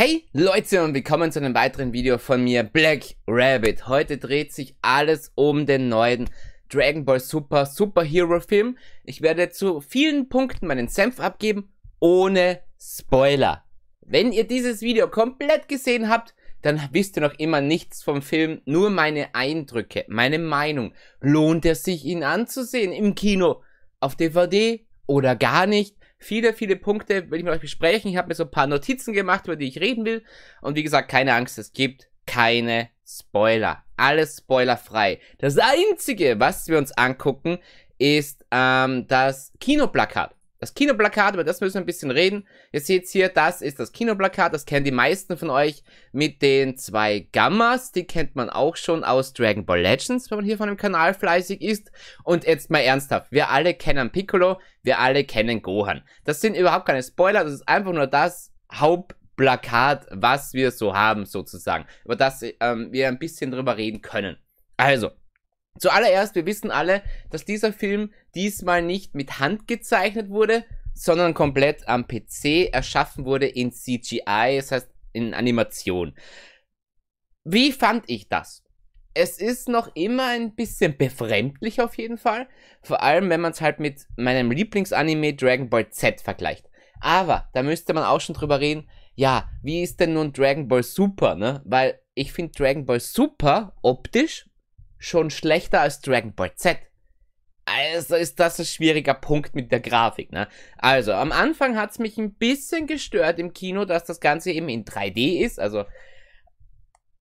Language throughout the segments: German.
Hey Leute und willkommen zu einem weiteren Video von mir, Black Rabbit. Heute dreht sich alles um den neuen Dragon Ball Super Superhero Film. Ich werde zu vielen Punkten meinen Senf abgeben, ohne Spoiler. Wenn ihr dieses Video komplett gesehen habt, dann wisst ihr noch immer nichts vom Film, nur meine Eindrücke, meine Meinung. Lohnt es sich, ihn anzusehen im Kino, auf DVD oder gar nicht? viele, viele Punkte will ich mit euch besprechen. Ich habe mir so ein paar Notizen gemacht, über die ich reden will. Und wie gesagt, keine Angst, es gibt keine Spoiler. Alles spoilerfrei. Das Einzige, was wir uns angucken, ist ähm, das Kinoplakat das Kinoplakat, über das müssen wir ein bisschen reden. Ihr seht hier, das ist das Kinoplakat, das kennen die meisten von euch mit den zwei Gammas. Die kennt man auch schon aus Dragon Ball Legends, wenn man hier von dem Kanal fleißig ist. Und jetzt mal ernsthaft, wir alle kennen Piccolo, wir alle kennen Gohan. Das sind überhaupt keine Spoiler, das ist einfach nur das Hauptplakat, was wir so haben sozusagen, über das ähm, wir ein bisschen drüber reden können. Also, Zuallererst, wir wissen alle, dass dieser Film diesmal nicht mit Hand gezeichnet wurde, sondern komplett am PC erschaffen wurde in CGI, das heißt in Animation. Wie fand ich das? Es ist noch immer ein bisschen befremdlich auf jeden Fall, vor allem wenn man es halt mit meinem Lieblingsanime Dragon Ball Z vergleicht. Aber da müsste man auch schon drüber reden, ja, wie ist denn nun Dragon Ball Super, ne? Weil ich finde Dragon Ball Super optisch schon schlechter als Dragon Ball Z. Also ist das ein schwieriger Punkt mit der Grafik, ne? Also, am Anfang hat's mich ein bisschen gestört im Kino, dass das Ganze eben in 3D ist, also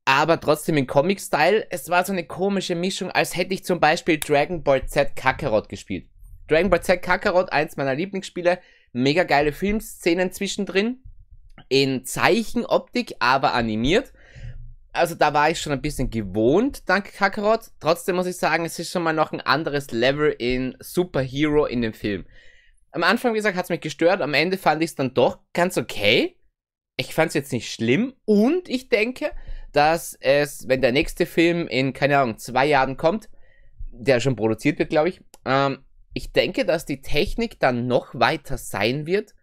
aber trotzdem im Comic-Style. Es war so eine komische Mischung, als hätte ich zum Beispiel Dragon Ball Z Kakarot gespielt. Dragon Ball Z Kakarot, eins meiner Lieblingsspiele, mega geile Filmszenen zwischendrin, in Zeichenoptik, aber animiert also da war ich schon ein bisschen gewohnt, danke Kakarot. Trotzdem muss ich sagen, es ist schon mal noch ein anderes Level in Superhero in dem Film. Am Anfang, wie gesagt, hat es mich gestört, am Ende fand ich es dann doch ganz okay. Ich fand es jetzt nicht schlimm und ich denke, dass es, wenn der nächste Film in, keine Ahnung, zwei Jahren kommt, der schon produziert wird, glaube ich, ähm, ich denke, dass die Technik dann noch weiter sein wird,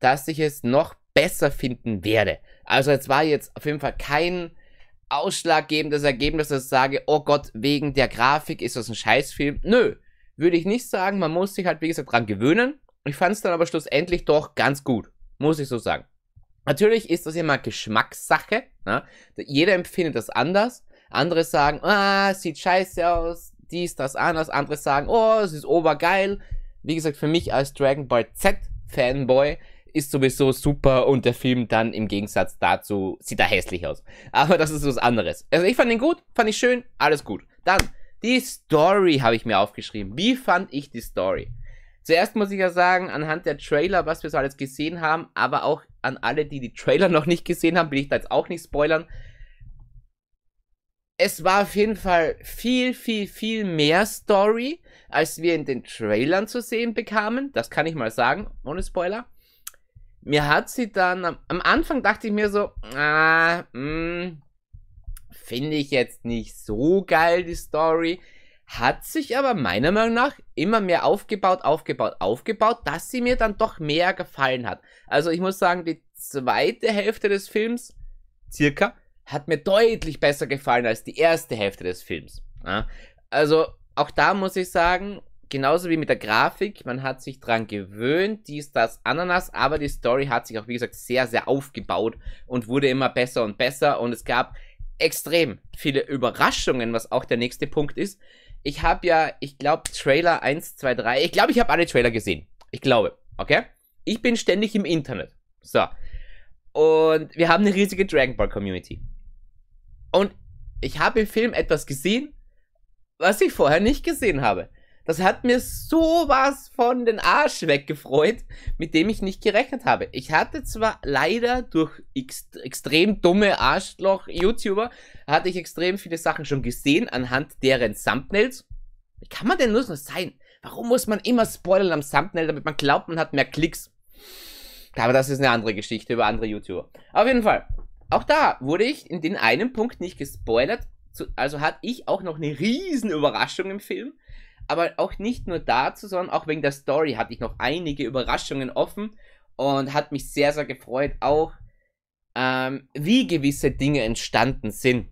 dass ich es noch besser finden werde. Also es war jetzt auf jeden Fall kein ausschlaggebendes Ergebnis, dass ich sage, oh Gott, wegen der Grafik ist das ein Scheißfilm. Nö, würde ich nicht sagen. Man muss sich halt, wie gesagt, dran gewöhnen. Ich fand es dann aber schlussendlich doch ganz gut, muss ich so sagen. Natürlich ist das immer Geschmackssache. Ne? Jeder empfindet das anders. Andere sagen, ah, sieht scheiße aus, dies, das, anders. Andere sagen, oh, es ist obergeil. Wie gesagt, für mich als Dragon Ball Z Fanboy ist sowieso super und der Film dann im Gegensatz dazu sieht da hässlich aus. Aber das ist was anderes. Also ich fand ihn gut, fand ich schön, alles gut. Dann, die Story habe ich mir aufgeschrieben. Wie fand ich die Story? Zuerst muss ich ja sagen, anhand der Trailer, was wir so alles gesehen haben, aber auch an alle, die die Trailer noch nicht gesehen haben, will ich da jetzt auch nicht spoilern. Es war auf jeden Fall viel, viel, viel mehr Story, als wir in den Trailern zu sehen bekamen. Das kann ich mal sagen, ohne Spoiler mir hat sie dann, am Anfang dachte ich mir so, ah, hm, finde ich jetzt nicht so geil, die Story. Hat sich aber meiner Meinung nach immer mehr aufgebaut, aufgebaut, aufgebaut, dass sie mir dann doch mehr gefallen hat. Also ich muss sagen, die zweite Hälfte des Films, circa, hat mir deutlich besser gefallen als die erste Hälfte des Films. Ja? Also auch da muss ich sagen, genauso wie mit der Grafik, man hat sich dran gewöhnt, die ist das, Ananas, aber die Story hat sich auch, wie gesagt, sehr, sehr aufgebaut und wurde immer besser und besser und es gab extrem viele Überraschungen, was auch der nächste Punkt ist. Ich habe ja, ich glaube, Trailer 1, 2, 3, ich glaube, ich habe alle Trailer gesehen. Ich glaube, okay? Ich bin ständig im Internet. So. Und wir haben eine riesige Dragon Ball Community. Und ich habe im Film etwas gesehen, was ich vorher nicht gesehen habe. Das hat mir sowas von den Arsch weggefreut, mit dem ich nicht gerechnet habe. Ich hatte zwar leider durch ex extrem dumme Arschloch-YouTuber, hatte ich extrem viele Sachen schon gesehen anhand deren Thumbnails. Wie kann man denn nur so sein? Warum muss man immer spoilern am Thumbnail, damit man glaubt, man hat mehr Klicks? Aber das ist eine andere Geschichte über andere YouTuber. Auf jeden Fall. Auch da wurde ich in den einen Punkt nicht gespoilert. Also hatte ich auch noch eine riesen Überraschung im Film. Aber auch nicht nur dazu, sondern auch wegen der Story hatte ich noch einige Überraschungen offen und hat mich sehr, sehr gefreut, auch ähm, wie gewisse Dinge entstanden sind.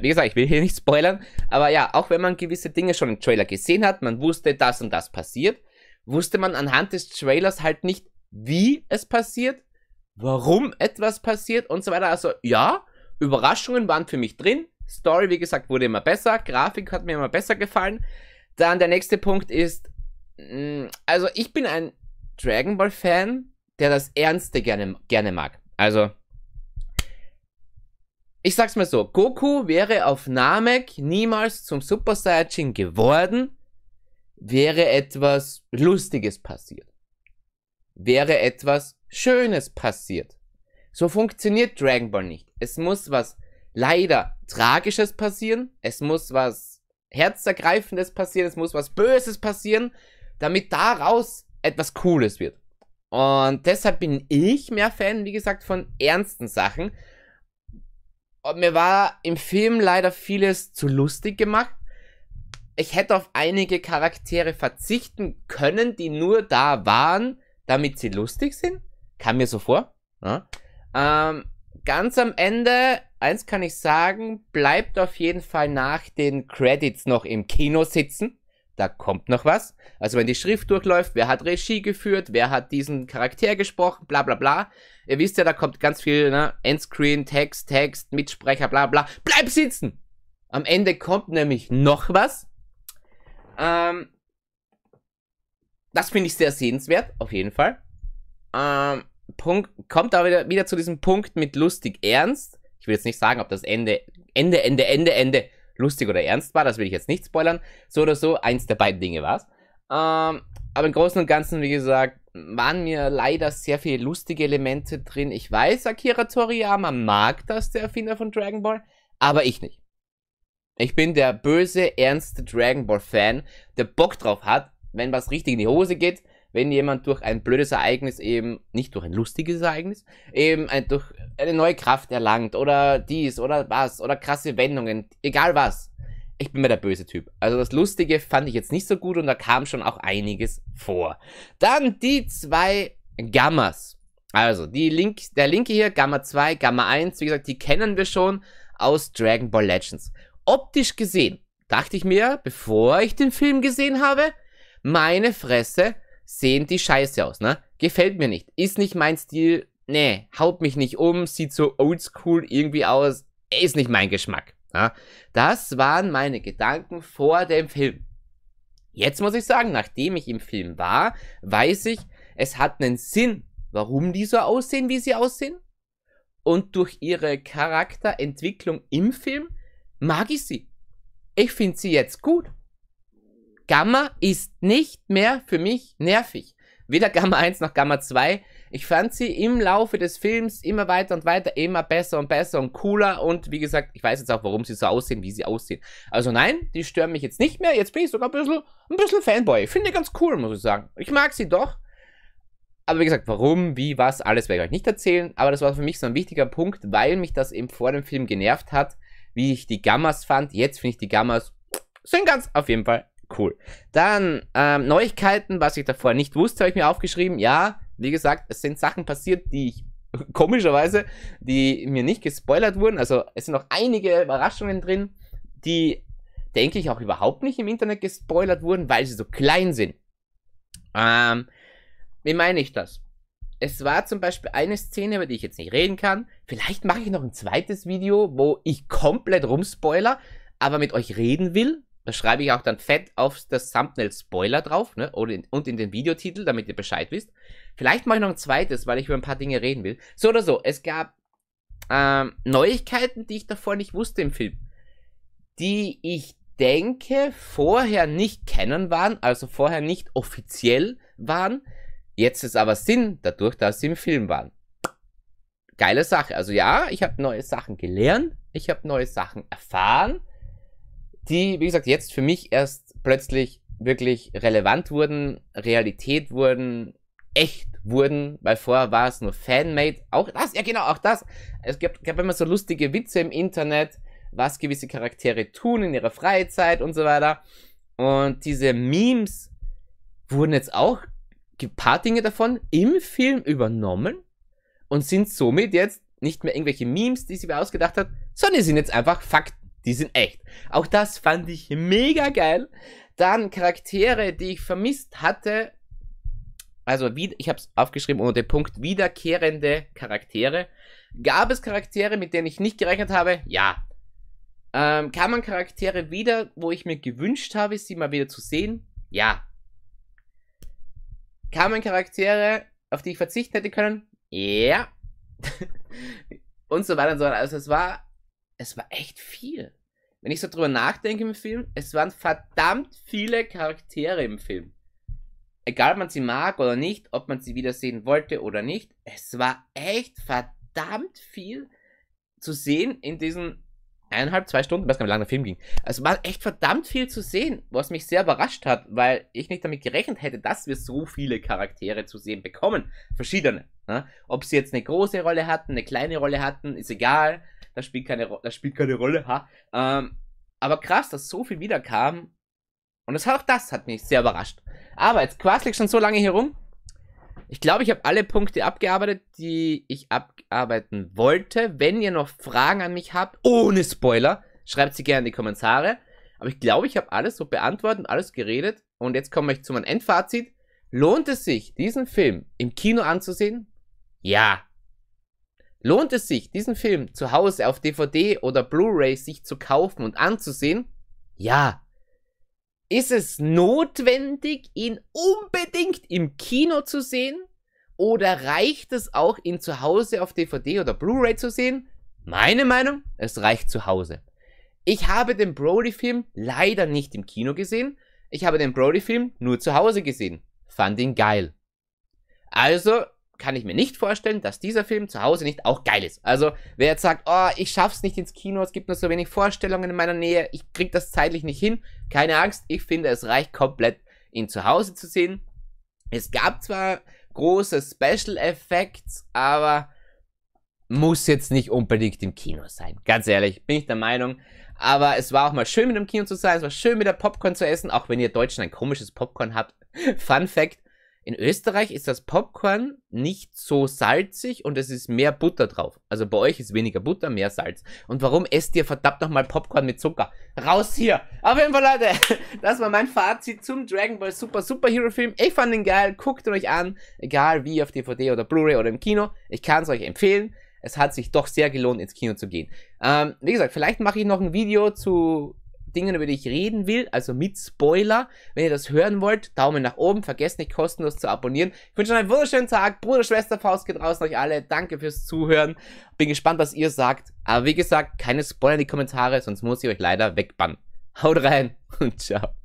Wie gesagt, ich will hier nicht spoilern, aber ja, auch wenn man gewisse Dinge schon im Trailer gesehen hat, man wusste, das und das passiert, wusste man anhand des Trailers halt nicht, wie es passiert, warum etwas passiert und so weiter. Also ja, Überraschungen waren für mich drin. Story, wie gesagt, wurde immer besser, Grafik hat mir immer besser gefallen. Dann der nächste Punkt ist, mm, also ich bin ein Dragon Ball Fan, der das Ernste gerne, gerne mag. Also, ich sag's mal so, Goku wäre auf Namek niemals zum Super Saiyajin geworden, wäre etwas Lustiges passiert. Wäre etwas Schönes passiert. So funktioniert Dragon Ball nicht. Es muss was leider Tragisches passieren, es muss was Herzergreifendes passieren, es muss was Böses passieren, damit daraus etwas Cooles wird. Und deshalb bin ich mehr Fan, wie gesagt, von ernsten Sachen. Und mir war im Film leider vieles zu lustig gemacht. Ich hätte auf einige Charaktere verzichten können, die nur da waren, damit sie lustig sind. Kam mir so vor. Ja. Ne? Ähm, ganz am Ende eins kann ich sagen, bleibt auf jeden Fall nach den Credits noch im Kino sitzen. Da kommt noch was. Also wenn die Schrift durchläuft, wer hat Regie geführt, wer hat diesen Charakter gesprochen, bla bla bla. Ihr wisst ja, da kommt ganz viel, ne? Endscreen, Text, Text, Mitsprecher, bla bla. Bleib sitzen! Am Ende kommt nämlich noch was. Ähm, das finde ich sehr sehenswert, auf jeden Fall. Ähm, Punkt, kommt aber wieder, wieder zu diesem Punkt mit lustig ernst. Ich will jetzt nicht sagen, ob das Ende, Ende, Ende, Ende, Ende lustig oder ernst war. Das will ich jetzt nicht spoilern. So oder so, eins der beiden Dinge war's. Ähm, aber im Großen und Ganzen, wie gesagt, waren mir leider sehr viele lustige Elemente drin. Ich weiß, Akira Toriyama mag das, der Erfinder von Dragon Ball, aber ich nicht. Ich bin der böse, ernste Dragon Ball Fan, der Bock drauf hat, wenn was richtig in die Hose geht, wenn jemand durch ein blödes Ereignis eben, nicht durch ein lustiges Ereignis, eben ein, durch eine neue Kraft erlangt oder dies oder was oder krasse Wendungen, egal was. Ich bin mir der böse Typ. Also das Lustige fand ich jetzt nicht so gut und da kam schon auch einiges vor. Dann die zwei Gammas. Also die Link, der linke hier, Gamma 2, Gamma 1, wie gesagt, die kennen wir schon aus Dragon Ball Legends. Optisch gesehen dachte ich mir, bevor ich den Film gesehen habe, meine Fresse, sehen die scheiße aus, ne? Gefällt mir nicht. Ist nicht mein Stil. Nee, haut mich nicht um, sieht so oldschool irgendwie aus. Ist nicht mein Geschmack. Ne? Das waren meine Gedanken vor dem Film. Jetzt muss ich sagen, nachdem ich im Film war, weiß ich, es hat einen Sinn, warum die so aussehen, wie sie aussehen. Und durch ihre Charakterentwicklung im Film mag ich sie. Ich finde sie jetzt gut. Gamma ist nicht mehr für mich nervig. Weder Gamma 1 noch Gamma 2. Ich fand sie im Laufe des Films immer weiter und weiter, immer besser und besser und cooler. Und wie gesagt, ich weiß jetzt auch, warum sie so aussehen, wie sie aussehen. Also nein, die stören mich jetzt nicht mehr. Jetzt bin ich sogar ein bisschen, ein bisschen Fanboy. Finde ganz cool, muss ich sagen. Ich mag sie doch. Aber wie gesagt, warum, wie, was, alles werde ich euch nicht erzählen. Aber das war für mich so ein wichtiger Punkt, weil mich das eben vor dem Film genervt hat, wie ich die Gammas fand. Jetzt finde ich die Gammas sind ganz auf jeden Fall Cool. Dann ähm, Neuigkeiten, was ich davor nicht wusste, habe ich mir aufgeschrieben. Ja, wie gesagt, es sind Sachen passiert, die ich komischerweise, die mir nicht gespoilert wurden. Also es sind noch einige Überraschungen drin, die, denke ich, auch überhaupt nicht im Internet gespoilert wurden, weil sie so klein sind. Ähm, wie meine ich das? Es war zum Beispiel eine Szene, über die ich jetzt nicht reden kann. Vielleicht mache ich noch ein zweites Video, wo ich komplett rumspoiler, aber mit euch reden will, da schreibe ich auch dann fett auf das Thumbnail Spoiler drauf, ne? und in den Videotitel, damit ihr Bescheid wisst. Vielleicht mache ich noch ein zweites, weil ich über ein paar Dinge reden will. So oder so, es gab ähm, Neuigkeiten, die ich davor nicht wusste im Film. Die ich denke, vorher nicht kennen waren, also vorher nicht offiziell waren. Jetzt ist aber Sinn, dadurch, dass sie im Film waren. Geile Sache. Also ja, ich habe neue Sachen gelernt, ich habe neue Sachen erfahren die, wie gesagt, jetzt für mich erst plötzlich wirklich relevant wurden, Realität wurden, echt wurden, weil vorher war es nur Fanmade. Auch das, ja genau, auch das. Es gab, gab immer so lustige Witze im Internet, was gewisse Charaktere tun in ihrer Freizeit und so weiter. Und diese Memes wurden jetzt auch ein paar Dinge davon im Film übernommen und sind somit jetzt nicht mehr irgendwelche Memes, die sie mir ausgedacht hat, sondern sind jetzt einfach Fakten. Die sind echt. Auch das fand ich mega geil. Dann Charaktere, die ich vermisst hatte. Also, wie, ich habe es aufgeschrieben unter dem Punkt wiederkehrende Charaktere. Gab es Charaktere, mit denen ich nicht gerechnet habe? Ja. Ähm, kann man Charaktere wieder, wo ich mir gewünscht habe, sie mal wieder zu sehen? Ja. Kann man Charaktere, auf die ich verzichten hätte können? Ja. und so weiter und so weiter. Also es war es war echt viel. Wenn ich so drüber nachdenke im Film, es waren verdammt viele Charaktere im Film. Egal, ob man sie mag oder nicht, ob man sie wiedersehen wollte oder nicht, es war echt verdammt viel zu sehen in diesen eineinhalb, zwei Stunden, ich weiß gar nicht, wie lange der Film ging. Es war echt verdammt viel zu sehen, was mich sehr überrascht hat, weil ich nicht damit gerechnet hätte, dass wir so viele Charaktere zu sehen bekommen. Verschiedene. Ne? Ob sie jetzt eine große Rolle hatten, eine kleine Rolle hatten, ist egal das spielt keine, Ro das spielt keine Rolle, ha. Ähm, aber krass, dass so viel wiederkam. Und das, auch das hat mich sehr überrascht. Aber jetzt Quas liegt schon so lange hier rum. Ich glaube, ich habe alle Punkte abgearbeitet, die ich abarbeiten wollte. Wenn ihr noch Fragen an mich habt, ohne Spoiler, schreibt sie gerne in die Kommentare. Aber ich glaube, ich habe alles so beantwortet und alles geredet. Und jetzt komme ich zu meinem Endfazit. Lohnt es sich, diesen Film im Kino anzusehen? Ja, Lohnt es sich, diesen Film zu Hause auf DVD oder Blu-ray sich zu kaufen und anzusehen? Ja. Ist es notwendig, ihn unbedingt im Kino zu sehen? Oder reicht es auch, ihn zu Hause auf DVD oder Blu-ray zu sehen? Meine Meinung, es reicht zu Hause. Ich habe den Brody-Film leider nicht im Kino gesehen. Ich habe den Brody-Film nur zu Hause gesehen. Fand ihn geil. Also kann ich mir nicht vorstellen, dass dieser Film zu Hause nicht auch geil ist. Also, wer jetzt sagt, oh, ich schaff's nicht ins Kino, es gibt nur so wenig Vorstellungen in meiner Nähe, ich krieg das zeitlich nicht hin, keine Angst, ich finde, es reicht komplett, ihn zu Hause zu sehen. Es gab zwar große Special Effects, aber muss jetzt nicht unbedingt im Kino sein. Ganz ehrlich, bin ich der Meinung. Aber es war auch mal schön, mit dem Kino zu sein, es war schön, mit der Popcorn zu essen, auch wenn ihr Deutschen ein komisches Popcorn habt. Fun Fact, in Österreich ist das Popcorn nicht so salzig und es ist mehr Butter drauf. Also bei euch ist weniger Butter, mehr Salz. Und warum esst ihr verdammt nochmal Popcorn mit Zucker? Raus hier! Auf jeden Fall, Leute, das war mein Fazit zum Dragon Ball Super Super Hero Film. Ich fand ihn geil, guckt ihn euch an, egal wie auf DVD oder Blu-ray oder im Kino. Ich kann es euch empfehlen. Es hat sich doch sehr gelohnt, ins Kino zu gehen. Ähm, wie gesagt, vielleicht mache ich noch ein Video zu Dingen, über die ich reden will, also mit Spoiler. Wenn ihr das hören wollt, Daumen nach oben, vergesst nicht kostenlos zu abonnieren. Ich wünsche euch einen wunderschönen Tag, Bruder, Schwester, Faust geht raus an euch alle. Danke fürs Zuhören. Bin gespannt, was ihr sagt. Aber wie gesagt, keine Spoiler in die Kommentare, sonst muss ich euch leider wegbannen. Haut rein und ciao.